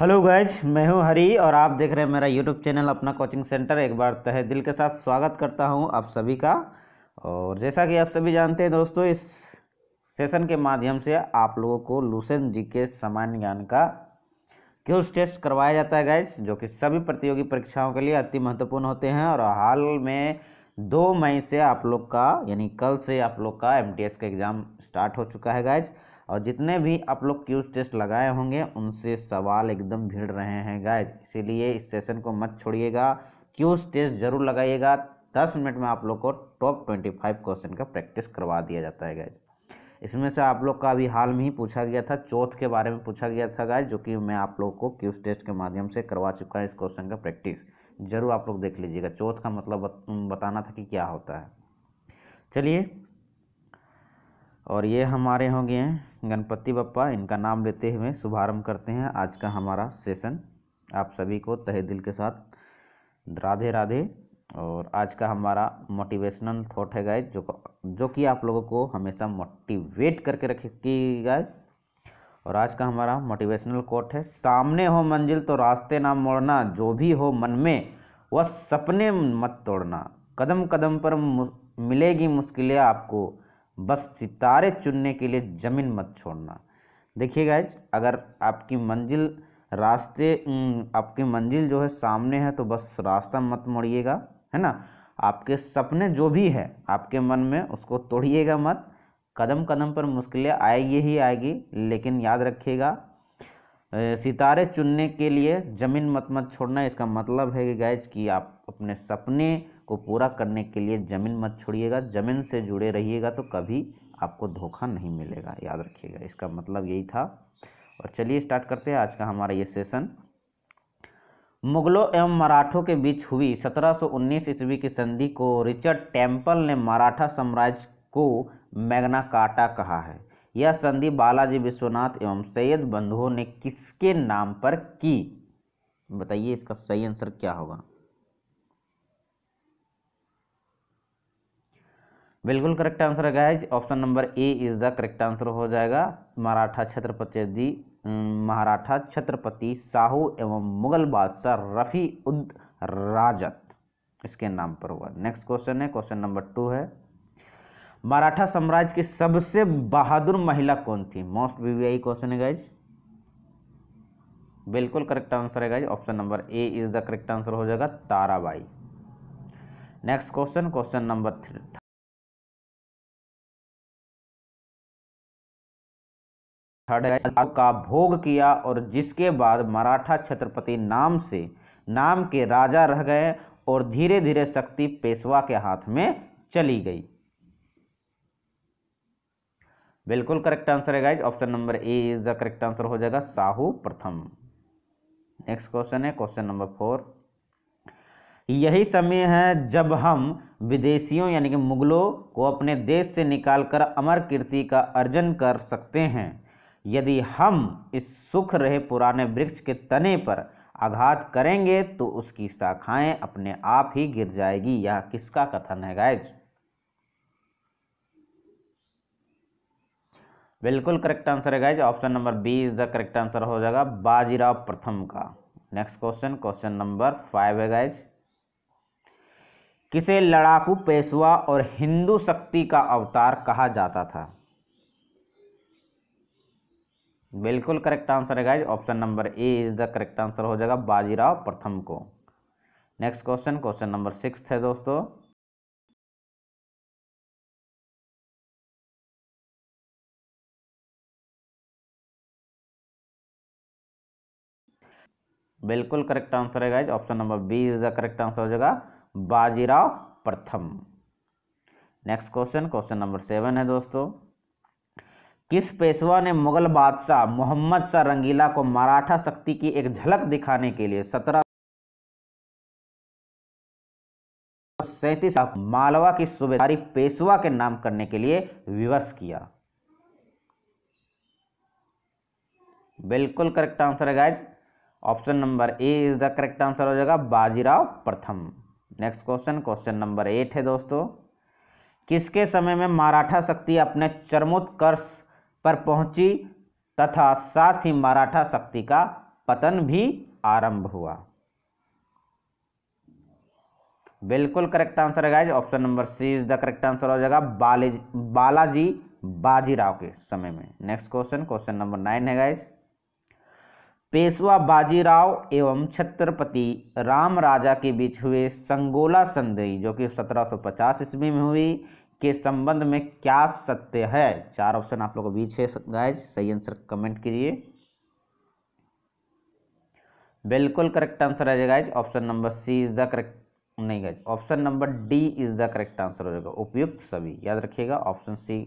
hello guys मैं हूं हरी और आप देख रहे हैं मेरा यूट्यूब चैनल अपना कोचिंग सेंटर एक बार तहे दिल के साथ स्वागत करता हूं आप सभी का और जैसा कि आप सभी जानते हैं दोस्तों इस सेशन के माध्यम से आप लोगों को लूसेन जी के सामान्य ज्ञान का क्यूज टेस्ट करवाया जाता है गैज जो कि सभी प्रतियोगी परीक्षाओं के लिए अति महत्वपूर्ण होते हैं और हाल में दो मई से आप लोग का यानी कल से आप लोग का एम का एग्ज़ाम स्टार्ट हो चुका है गैज़ और जितने भी आप लोग क्यूज टेस्ट लगाए होंगे उनसे सवाल एकदम भिड़ रहे हैं गाय इसीलिए इस सेशन को मत छोड़िएगा क्यूज टेस्ट जरूर लगाइएगा दस मिनट में आप लोग को टॉप ट्वेंटी फाइव क्वेश्चन का प्रैक्टिस करवा दिया जाता है गाय इसमें से आप लोग का अभी हाल में ही पूछा गया था चौथ के बारे में पूछा गया था गाय जो कि मैं आप लोग को क्यूज टेस्ट के माध्यम से करवा चुका है इस क्वेश्चन का प्रैक्टिस जरूर आप लोग देख लीजिएगा चौथ का मतलब बताना था कि क्या होता है चलिए और ये हमारे हो गए हैं गणपति बप्पा इनका नाम लेते हुए शुभारम्भ करते हैं आज का हमारा सेशन आप सभी को तहे दिल के साथ राधे राधे और आज का हमारा मोटिवेशनल थॉट है गाइज जो जो कि आप लोगों को हमेशा मोटिवेट करके रखेगी गाइज और आज का हमारा मोटिवेशनल कोट है सामने हो मंजिल तो रास्ते ना मोड़ना जो भी हो मन में वह सपने मत तोड़ना कदम कदम पर मिलेगी मुश्किलें आपको बस सितारे चुनने के लिए ज़मीन मत छोड़ना देखिए गाइज अगर आपकी मंजिल रास्ते आपकी मंजिल जो है सामने है तो बस रास्ता मत मोड़िएगा है ना आपके सपने जो भी है आपके मन में उसको तोड़िएगा मत कदम कदम पर मुश्किलें आएगी ही आएगी लेकिन याद रखिएगा सितारे चुनने के लिए ज़मीन मत मत छोड़ना इसका मतलब है कि गैज कि आप अपने सपने को पूरा करने के लिए ज़मीन मत छोड़िएगा ज़मीन से जुड़े रहिएगा तो कभी आपको धोखा नहीं मिलेगा याद रखिएगा इसका मतलब यही था और चलिए स्टार्ट करते हैं आज का हमारा ये सेशन मुगलों एवं मराठों के बीच हुई 1719 ईस्वी की संधि को रिचर्ड टेम्पल ने मराठा साम्राज्य को मैग्ना काटा कहा है यह संधि बालाजी विश्वनाथ एवं सैयद बंधुओं ने किसके नाम पर की बताइए इसका सही आंसर क्या होगा बिल्कुल करेक्ट आंसर है guys option number A is the correct answer हो जाएगा मराठा छत्रपति दी महाराठा छत्रपति साहू एवं मुगल बादशाह रफ़ी उद राजत इसके नाम पर हुआ नेक्स्ट क्वेश्चन है क्वेश्चन नंबर टू है मराठा साम्राज्य की सबसे बहादुर महिला कौन थी मोस्ट वीवीआई क्वेश्चन है गाइज बिल्कुल करेक्ट आंसर है guys option number A is the correct answer हो जाएगा Tarabai next question question number three third का भोग किया और जिसके बाद मराठा छत्रपति नाम से नाम के राजा रह गए और धीरे धीरे शक्ति पेशवा के हाथ में चली गई बिल्कुल करेक्ट आंसर है guys option number A is the correct answer हो जाएगा साहू प्रथम नेक्स्ट क्वेश्चन है क्वेश्चन नंबर फोर यही समय है जब हम विदेशियों यानी कि मुगलों को अपने देश से निकालकर अमर कीर्ति का अर्जन कर सकते हैं यदि हम इस सुख रहे पुराने वृक्ष के तने पर आघात करेंगे तो उसकी शाखाएं अपने आप ही गिर जाएगी यह किसका कथन है गाइज बिल्कुल करेक्ट आंसर है guys option number B is the correct answer हो जाएगा बाजीराव प्रथम का next question question number five है गाइज किसे लड़ाकू पेशवा और हिंदू शक्ति का अवतार कहा जाता था बिल्कुल करेक्ट आंसर है guys option number A is the correct answer हो जाएगा बाजीराव प्रथम को next question question number six है दोस्तों बिल्कुल करेक्ट आंसर है guys option number B is the correct answer हो जाएगा बाजीराव प्रथम next question question number seven है दोस्तों किस पेशवा ने मुगल बादशाह मोहम्मद शाह रंगीला को मराठा शक्ति की एक झलक दिखाने के लिए सत्रह सैतीस मालवा की सुबेदारी पेशवा के नाम करने के लिए विवश किया बिल्कुल करेक्ट आंसर है guys option number A is the correct answer हो जाएगा बाजीराव प्रथम next question question number eight है दोस्तों किसके समय में मराठा शक्ति अपने चरमोत्कर्ष पर पहुंची तथा साथ ही मराठा शक्ति का पतन भी आरंभ हुआ बिल्कुल करेक्ट आंसर है guys option number C is the correct answer हो जाएगा बालाजी बालाजी बाजीराव के समय में next question question number nine है गाइज पेशवा बाजीराव एवं छत्रपति राम राजा के बीच हुए संगोला संधि जो कि 1750 ईस्वी में हुई के संबंध में क्या सत्य है चार ऑप्शन आप लोगों के बीच है गाइज सही आंसर कमेंट कीजिए बिल्कुल करेक्ट आंसर आ जाएगा option number C is the correct नहीं guys option number D is the correct answer हो जाएगा उपयुक्त सभी याद रखिएगा ऑप्शन सी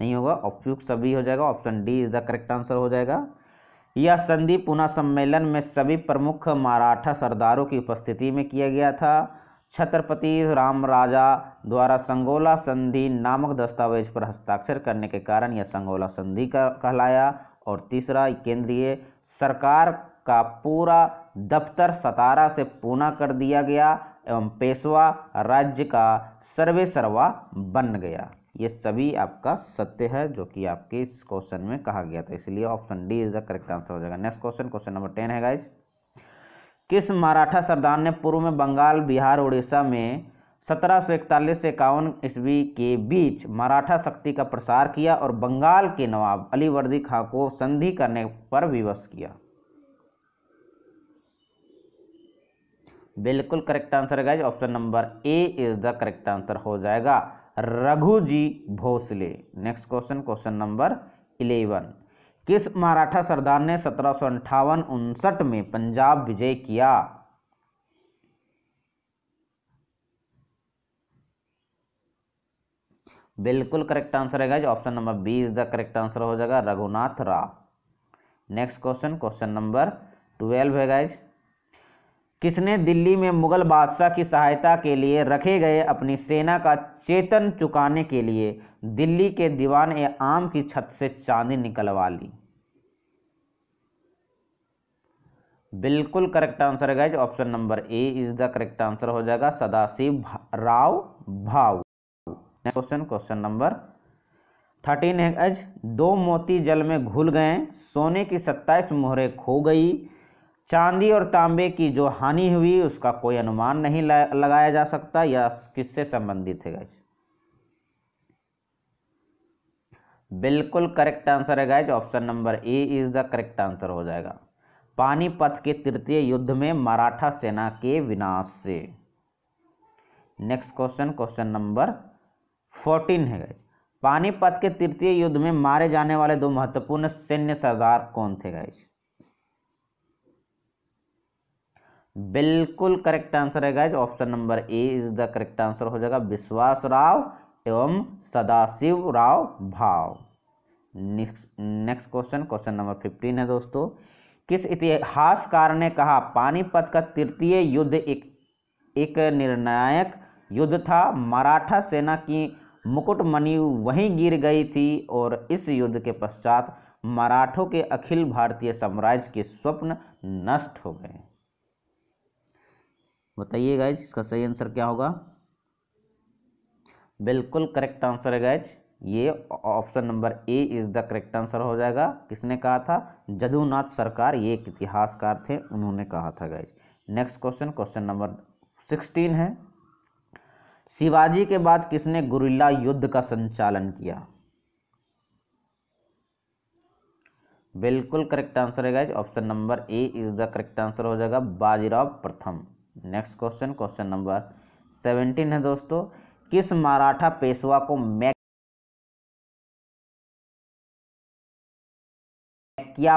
नहीं होगा उपयुक्त सभी हो जाएगा option D is the correct answer हो जाएगा यह संधि पुनः सम्मेलन में सभी प्रमुख मराठा सरदारों की उपस्थिति में किया गया था छत्रपति राम राजा द्वारा संगोला संधि नामक दस्तावेज पर हस्ताक्षर करने के कारण यह संगोला संधि का कहलाया और तीसरा केंद्रीय सरकार का पूरा दफ्तर सतारा से पूना कर दिया गया एवं पेशवा राज्य का सर्वे सर्वा बन गया ये सभी आपका सत्य है जो कि आपके इस क्वेश्चन में कहा गया था इसलिए option D is the correct answer हो जाएगा next question question number ten है गाइज़ किस मराठा सरदार ने पूर्व में बंगाल बिहार उड़ीसा में सत्रह सौ इकतालीस से इक्यावन ईस्वी के बीच मराठा शक्ति का प्रसार किया और बंगाल के नवाब अलीवर्दी खां को संधि करने पर विवश किया बिल्कुल करेक्ट आंसर है option number A is the correct answer हो जाएगा Raghuji Bhosale next question question number eleven किस मराठा सरदार ने सत्रह सौ अंठावन उनसठ में पंजाब विजय किया बिल्कुल करेक्ट आंसर है जो option number B is the correct answer हो जाएगा Raghunath Rao next question question number twelve है गाइज किसने दिल्ली में मुगल बादशाह की सहायता के लिए रखे गए अपनी सेना का चेतन चुकाने के लिए दिल्ली के दीवान ए आम की छत से चांदी निकलवा ली बिल्कुल करेक्ट आंसर है option number A is the correct answer हो जाएगा सदाशिव राव भाव क्वेश्चन क्वेश्चन नंबर थर्टीन है गज दो मोती जल में घुल गए सोने की सत्ताईस मोहरे खो गई चांदी और तांबे की जो हानि हुई उसका कोई अनुमान नहीं लगाया जा सकता या किससे संबंधित है गज बिल्कुल करेक्ट आंसर है guys option number A is the correct answer हो जाएगा पानीपत के तृतीय युद्ध में मराठा सेना के विनाश से next question question number fourteen है गाइज पानीपत के तृतीय युद्ध में मारे जाने वाले दो महत्वपूर्ण सैन्य सरदार कौन थे गाइज बिल्कुल करेक्ट आंसर है guys option number A is the correct answer हो जाएगा विश्वास राव एवं Sadashiv Rao Bhau next question question number fifteen है दोस्तों किस इतिहासकार ने कहा पानीपत का तृतीय युद्ध एक एक निर्णायक युद्ध था मराठा सेना की मुकुटमणि वहीं गिर गई थी और इस युद्ध के पश्चात मराठों के अखिल भारतीय साम्राज्य के स्वप्न नष्ट हो गए बताइए बताइएगा इसका सही आंसर क्या होगा बिल्कुल करेक्ट आंसर है गैज ये option number A is the correct answer हो जाएगा किसने कहा था जदुनाथ सरकार ये एक इतिहासकार थे उन्होंने कहा था guys next question question number sixteen है शिवाजी के बाद किसने गुरिल्ला युद्ध का संचालन किया बिल्कुल करेक्ट आंसर है guys option number A is the correct answer हो जाएगा बाजीराव प्रथम next question question number seventeen है दोस्तों किस मराठा पेशवा को मैकिया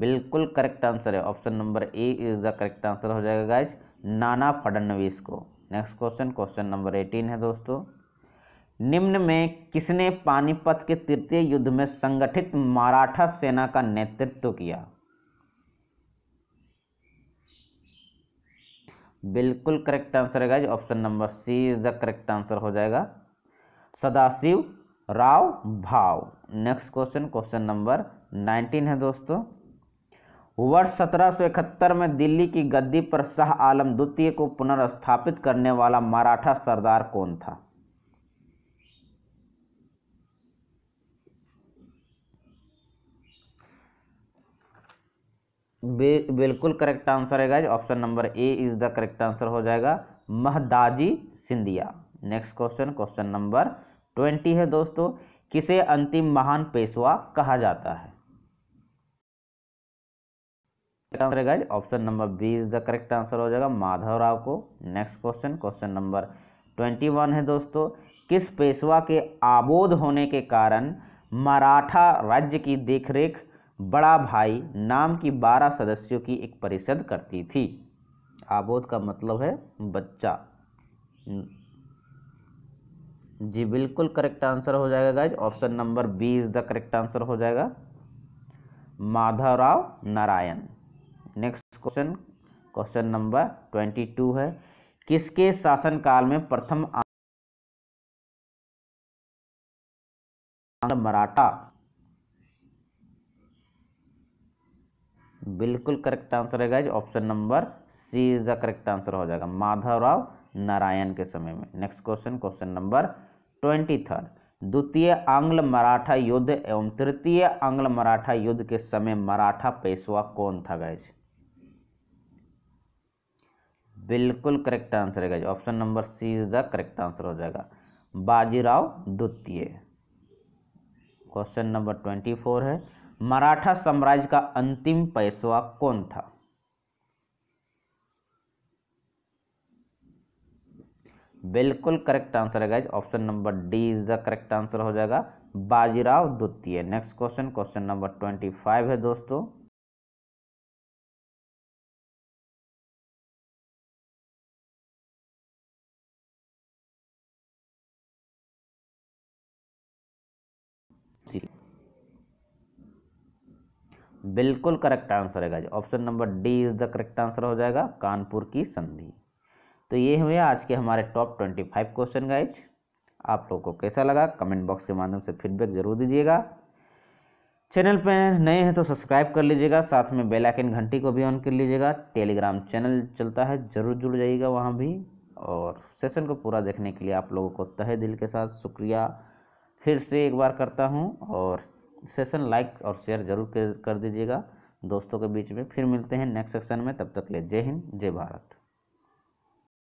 बिल्कुल करेक्ट आंसर है option number A is the correct answer हो जाएगा गाइज नाना फडनवीस को next question question number eighteen है दोस्तों निम्न में किसने पानीपत के तृतीय युद्ध में संगठित मराठा सेना का नेतृत्व किया बिल्कुल करेक्ट आंसर है guys option number C is the correct answer हो जाएगा Sadashiv Rao Bhau next question question number nineteen है दोस्तों वर्ष सत्रह में दिल्ली की गद्दी पर शाह आलम द्वितीय को पुनर्स्थापित करने वाला मराठा सरदार कौन था बिल्कुल करेक्ट आंसर है guys option number A is the correct answer हो जाएगा Mahadji Scindia next question question number twenty है दोस्तों किसे अंतिम महान पेशवा कहा जाता है option number B is the correct answer हो जाएगा माधव राव को next question question number twenty one है दोस्तों किस पेशवा के आबोध होने के कारण मराठा राज्य की देखरेख बड़ा भाई नाम की बारह सदस्यों की एक परिषद करती थी आबोध का मतलब है बच्चा जी बिल्कुल करेक्ट आंसर हो जाएगा guys option number B is the correct answer हो जाएगा Madhavrao Narayan next question question number twenty two है किसके शासनकाल में प्रथम मराठा बिल्कुल करेक्ट आंसर है guys option number C is the correct answer हो जाएगा माधवराव नारायण के समय में next question question number twenty third द्वितीय आंग्ल मराठा युद्ध एवं तृतीय आंग्ल मराठा युद्ध के समय मराठा पेशवा कौन था गाइज बिल्कुल करेक्ट आंसर है guys option number C is the correct answer हो जाएगा बाजीराव द्वितीय क्वेश्चन नंबर ट्वेंटी फोर है मराठा साम्राज्य का अंतिम पेशवा कौन था बिल्कुल करेक्ट आंसर है guys option number D is the correct answer हो जाएगा बाजीराव द्वितीय next question question number twenty five है दोस्तों बिल्कुल करेक्ट आंसर है guys option number D is the correct answer हो जाएगा कानपुर की संधि तो ये हुए आज के हमारे top twenty five question guys आप लोगों को कैसा लगा कमेंट बॉक्स के माध्यम से फीडबैक जरूर दीजिएगा चैनल पर नए हैं तो सब्सक्राइब कर लीजिएगा साथ में बेल आइकन घंटी को भी ऑन कर लीजिएगा टेलीग्राम चैनल चलता है ज़रूर जुड़ जाइएगा वहाँ भी और सेशन को पूरा देखने के लिए आप लोगों को तहे दिल के साथ शुक्रिया फिर से एक बार करता हूँ और सेशन लाइक और शेयर जरूर कर दीजिएगा दोस्तों के बीच में फिर मिलते हैं नेक्स्ट सेक्शन में तब तक ले जय हिंद जय भारत